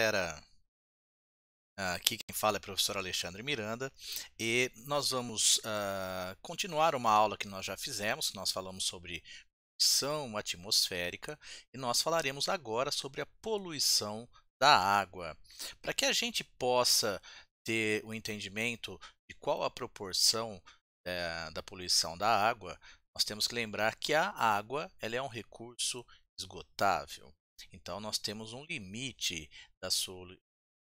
galera! Ah, aqui quem fala é o professor Alexandre Miranda e nós vamos uh, continuar uma aula que nós já fizemos. Nós falamos sobre poluição atmosférica e nós falaremos agora sobre a poluição da água. Para que a gente possa ter o um entendimento de qual a proporção uh, da poluição da água, nós temos que lembrar que a água ela é um recurso esgotável. Então nós temos um limite da sua,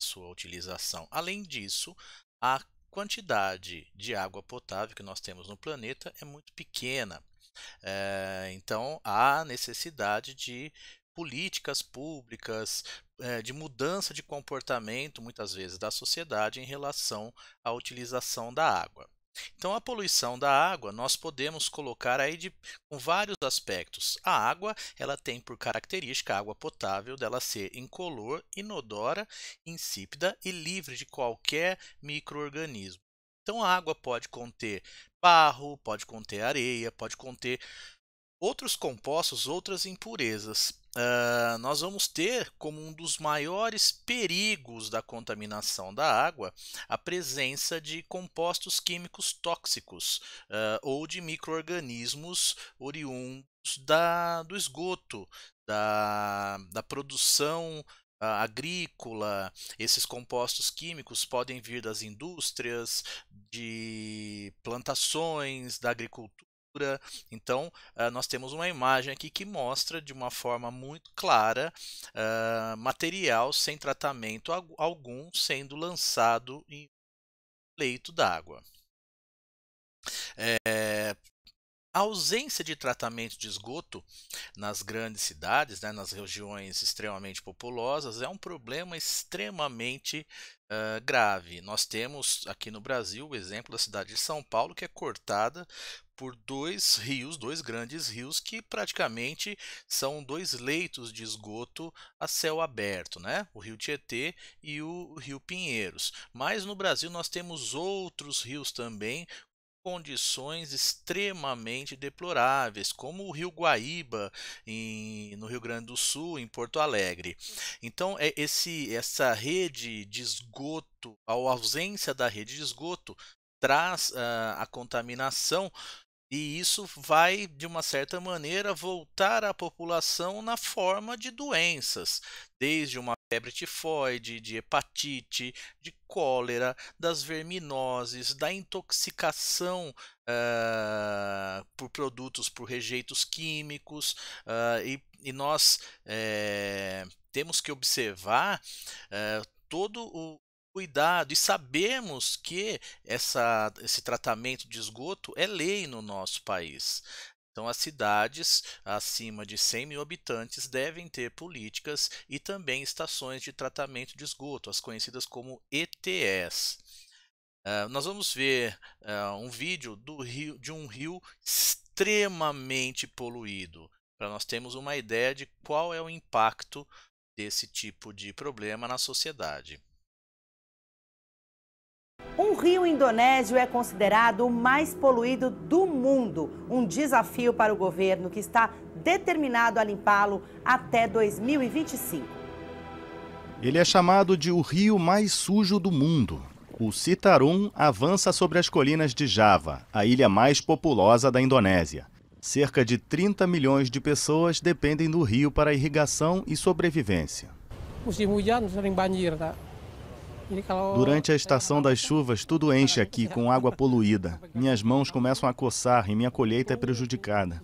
sua utilização. Além disso, a quantidade de água potável que nós temos no planeta é muito pequena. É, então há necessidade de políticas públicas, é, de mudança de comportamento, muitas vezes, da sociedade em relação à utilização da água. Então, a poluição da água nós podemos colocar aí de, com vários aspectos. A água ela tem por característica a água potável dela ser incolor, inodora, insípida e livre de qualquer microorganismo. Então, a água pode conter barro, pode conter areia, pode conter outros compostos, outras impurezas uh, nós vamos ter como um dos maiores perigos da contaminação da água a presença de compostos químicos tóxicos uh, ou de micro-organismos oriundos da, do esgoto, da, da produção ah, agrícola, esses compostos químicos podem vir das indústrias, de plantações, da agricultura então, uh, nós temos uma imagem aqui que mostra de uma forma muito clara uh, material sem tratamento algum sendo lançado em leito d'água. É, a ausência de tratamento de esgoto nas grandes cidades, né, nas regiões extremamente populosas, é um problema extremamente uh, grave. Nós temos aqui no Brasil o exemplo da cidade de São Paulo, que é cortada por dois rios, dois grandes rios que praticamente são dois leitos de esgoto a céu aberto, né? O Rio Tietê e o Rio Pinheiros. Mas no Brasil nós temos outros rios também condições extremamente deploráveis, como o Rio Guaíba em, no Rio Grande do Sul, em Porto Alegre. Então, é esse, essa rede de esgoto, a ausência da rede de esgoto, traz uh, a contaminação e isso vai, de uma certa maneira, voltar à população na forma de doenças, desde uma febre tifoide, de hepatite, de cólera, das verminoses, da intoxicação uh, por produtos, por rejeitos químicos, uh, e, e, nós eh, temos que observar eh, todo o cuidado e sabemos que essa, esse tratamento de esgoto é lei no nosso país. Então, as cidades acima de 100 mil habitantes devem ter políticas e também estações de tratamento de esgoto, as conhecidas como ETS. Uh, eh, nós vamos ver uh, um vídeo rio, de um rio extremamente poluído, para nós termos uma ideia de qual é o impacto desse tipo de problema na sociedade. Um rio indonésio é considerado o mais poluído do mundo, um desafio para o governo que está determinado a limpá-lo até 2025. Ele é chamado de o rio mais sujo do mundo. O Citarum avança sobre as colinas de Java, a ilha mais populosa da Indonésia. Cerca de 30 milhões de pessoas dependem do rio para irrigação e sobrevivência. Durante a estação das chuvas, tudo enche aqui com água poluída. Minhas mãos começam a coçar e minha colheita é prejudicada.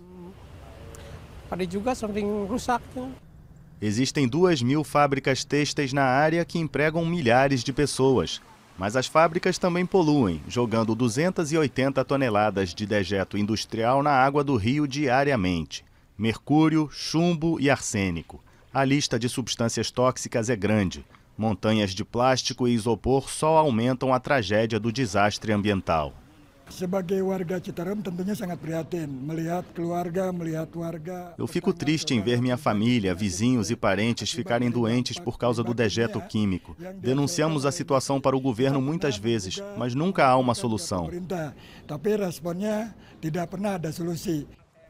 Existem duas mil fábricas têxteis na área que empregam milhares de pessoas. Mas as fábricas também poluem, jogando 280 toneladas de dejeto industrial na água do rio diariamente. Mercúrio, chumbo e arsênico. A lista de substâncias tóxicas é grande. Montanhas de plástico e isopor só aumentam a tragédia do desastre ambiental. Eu fico triste em ver minha família, vizinhos e parentes ficarem doentes por causa do dejeto químico. Denunciamos a situação para o governo muitas vezes, mas nunca há uma solução.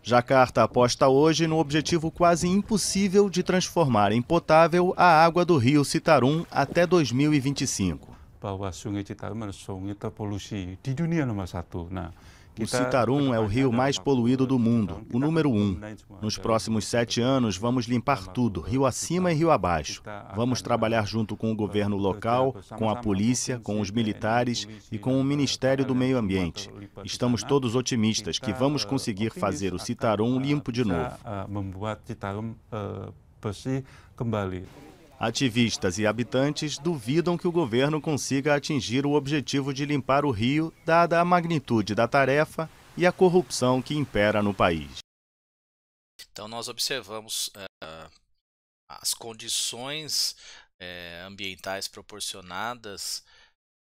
Jacarta aposta hoje no objetivo quase impossível de transformar em potável a água do rio Citarum até 2025. Bahwa sungai Citarum adalah sungai terpolusi di dunia satu. O tá Citarum é o rio mais poluído do mundo, o número um. Nos próximos sete tá anos, vamos tá limpar tudo, rio acima e rio abaixo. Vamos trabalhar junto com o governo local, com a polícia, com os é, militares né? e com o Ministério do Meio Ambiente. Né? Estamos todos otimistas que vamos conseguir fazer o Citarum limpo de novo. Ativistas e habitantes duvidam que o governo consiga atingir o objetivo de limpar o rio, dada a magnitude da tarefa e a corrupção que impera no país. Então, nós observamos uh, as condições uh, ambientais proporcionadas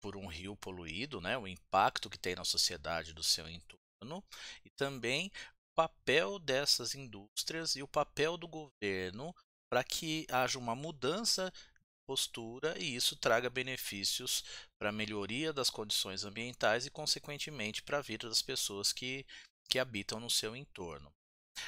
por um rio poluído, né, o impacto que tem na sociedade do seu entorno e também o papel dessas indústrias e o papel do governo para que haja uma mudança postura e isso traga benefícios para a melhoria das condições ambientais e, consequentemente, para a vida das pessoas que, que habitam no seu entorno.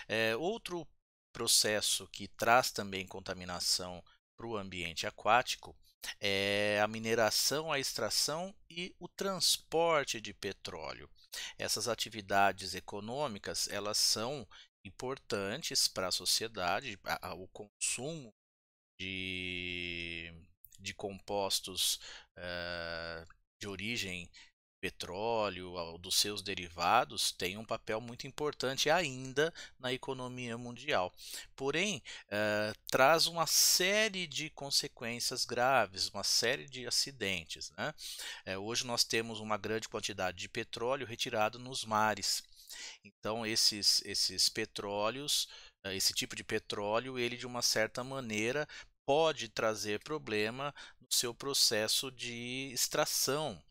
É, outro processo que traz também contaminação para o ambiente aquático é a mineração, a extração e o transporte de petróleo. Essas atividades econômicas elas são importantes para a sociedade, a, a, o consumo de, de compostos uh, de origem petróleo, dos seus derivados, tem um papel muito importante ainda na economia mundial. Porém, uh, traz uma série de consequências graves, uma série de acidentes. Né? Uh, hoje nós temos uma grande quantidade de petróleo retirado nos mares então esses esses petróleos, eh, esse tipo de petróleo, ele de uma certa maneira pode trazer problema no seu processo de extração.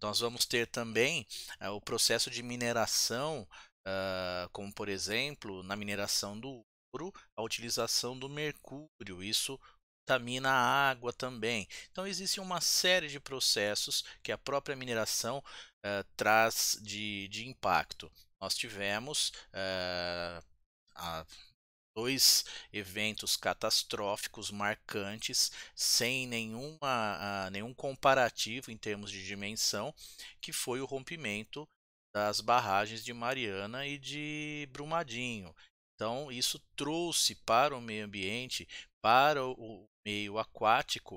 Nós vamos ter também uh, o processo de mineração, uh, como por exemplo, na mineração do ouro, a utilização do mercúrio. Isso contamina a água também. Então, existe uma série de processos que a própria mineração uh, traz de, de impacto nós tivemos eh, dois eventos catastróficos marcantes sem nenhuma, ah, nenhum comparativo em termos de dimensão que foi o rompimento das barragens de Mariana e de Brumadinho então isso trouxe para o meio ambiente para o meio aquático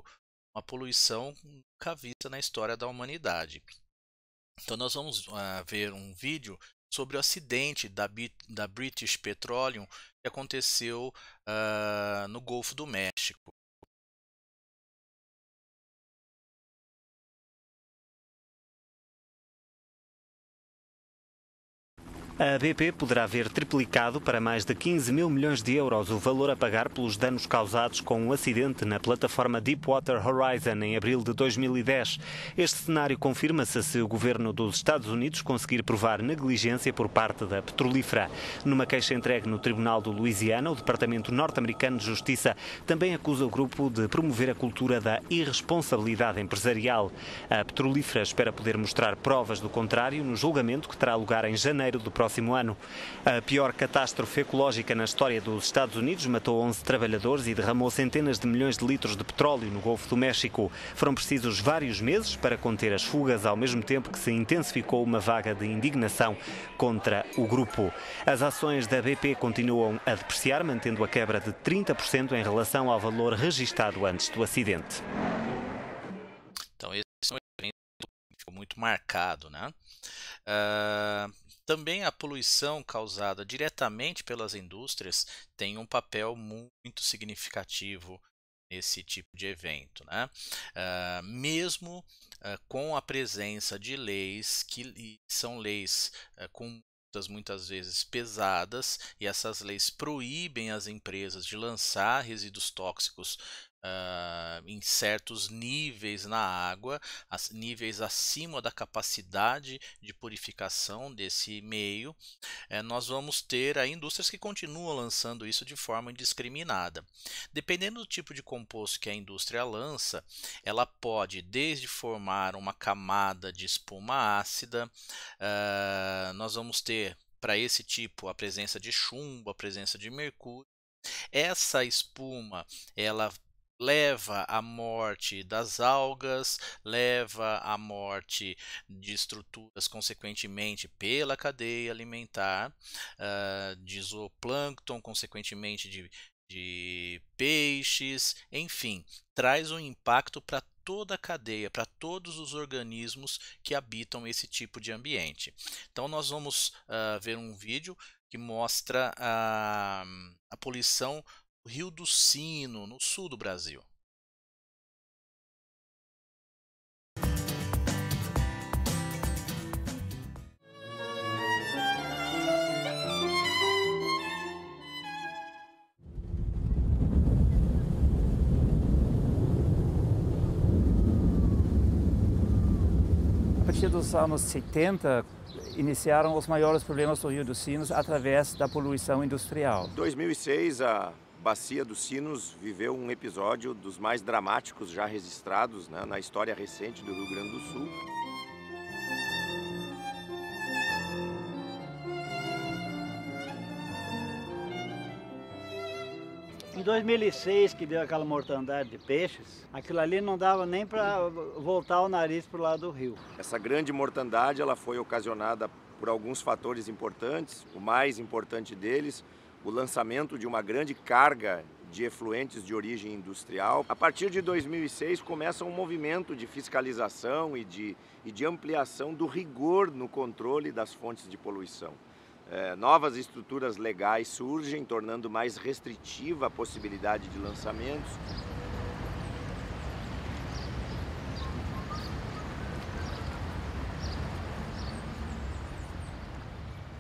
uma poluição nunca vista na história da humanidade então nós vamos uh, ver um vídeo sobre o acidente da, da British Petroleum que aconteceu uh, no Golfo do México. A BP poderá ver triplicado para mais de 15 mil milhões de euros o valor a pagar pelos danos causados com um acidente na plataforma Deepwater Horizon em abril de 2010. Este cenário confirma-se se o governo dos Estados Unidos conseguir provar negligência por parte da petrolífera. Numa queixa entregue no Tribunal do Louisiana, o Departamento Norte-Americano de Justiça também acusa o grupo de promover a cultura da irresponsabilidade empresarial. A petrolífera espera poder mostrar provas do contrário no julgamento que terá lugar em janeiro do próximo próximo ano. A pior catástrofe ecológica na história dos Estados Unidos matou 11 trabalhadores e derramou centenas de milhões de litros de petróleo no Golfo do México. Foram precisos vários meses para conter as fugas, ao mesmo tempo que se intensificou uma vaga de indignação contra o grupo. As ações da BP continuam a depreciar, mantendo a quebra de 30% em relação ao valor registado antes do acidente. Então, esse é um evento muito marcado, né? Uh também a poluição causada diretamente pelas indústrias tem um papel muito significativo nesse tipo de evento. Né? Uh, mesmo uh, com a presença de leis que são leis uh, com muitas muitas vezes pesadas, e essas leis proíbem as empresas de lançar resíduos tóxicos uh, em certos níveis na água, as, níveis acima da capacidade de purificação desse meio, eh, nós vamos ter a indústrias que continuam lançando isso de forma indiscriminada. Dependendo do tipo de composto que a indústria lança, ela pode desde formar uma camada de espuma ácida, ah, nós vamos ter para esse tipo a presença de chumbo, a presença de mercúrio. Essa espuma, ela leva à morte das algas, leva à morte de estruturas, consequentemente, pela cadeia alimentar, uh, de zooplâncton, consequentemente, de, de peixes, enfim, traz um impacto para toda a cadeia, para todos os organismos que habitam esse tipo de ambiente. Então, nós vamos uh, ver um vídeo que mostra a, a poluição Rio do Sino, no sul do Brasil. A partir dos anos 70, iniciaram os maiores problemas do Rio dos Sinos através da poluição industrial. Em 2006, a Bacia dos Sinos viveu um episódio dos mais dramáticos já registrados né, na história recente do Rio Grande do Sul. Em 2006, que deu aquela mortandade de peixes, aquilo ali não dava nem para voltar o nariz para o lado do rio. Essa grande mortandade ela foi ocasionada por alguns fatores importantes. O mais importante deles o lançamento de uma grande carga de efluentes de origem industrial. A partir de 2006 começa um movimento de fiscalização e de, e de ampliação do rigor no controle das fontes de poluição. É, novas estruturas legais surgem, tornando mais restritiva a possibilidade de lançamentos,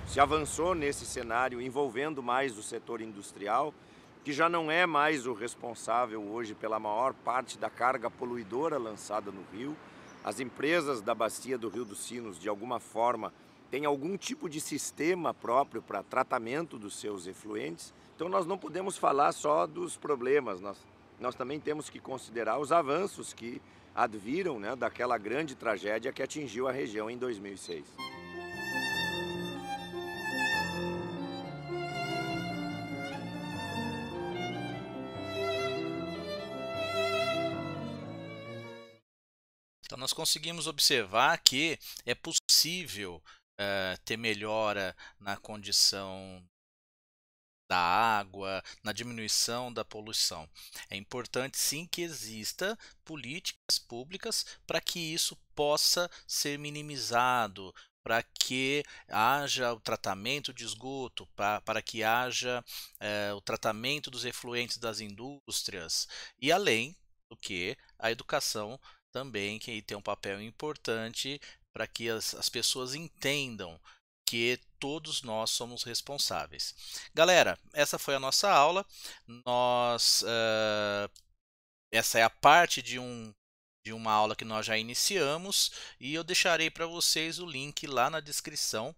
se avançou nesse cenário envolvendo mais o setor industrial, que já não é mais o responsável hoje pela maior parte da carga poluidora lançada no rio. As empresas da bacia do Rio dos Sinos, de alguma forma, têm algum tipo de sistema próprio para tratamento dos seus efluentes. Então, nós não podemos falar só dos problemas, nós, nós também temos que considerar os avanços que adviram né, daquela grande tragédia que atingiu a região em 2006. nós conseguimos observar que é possível uh, ter melhora na condição da água, na diminuição da poluição. É importante sim que exista políticas públicas para que isso possa ser minimizado, para que haja o tratamento de esgoto, para que haja é, o tratamento dos efluentes das indústrias e além do que a educação também que tem um papel importante para que as, as pessoas entendam que todos nós somos responsáveis. Galera, essa foi a nossa aula. Nós uh, essa é a parte de um de uma aula que nós já iniciamos e eu deixarei para vocês o link lá na descrição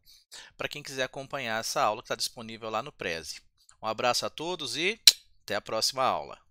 para quem quiser acompanhar essa aula que está disponível lá no Prezi. Um abraço a todos e até a próxima aula.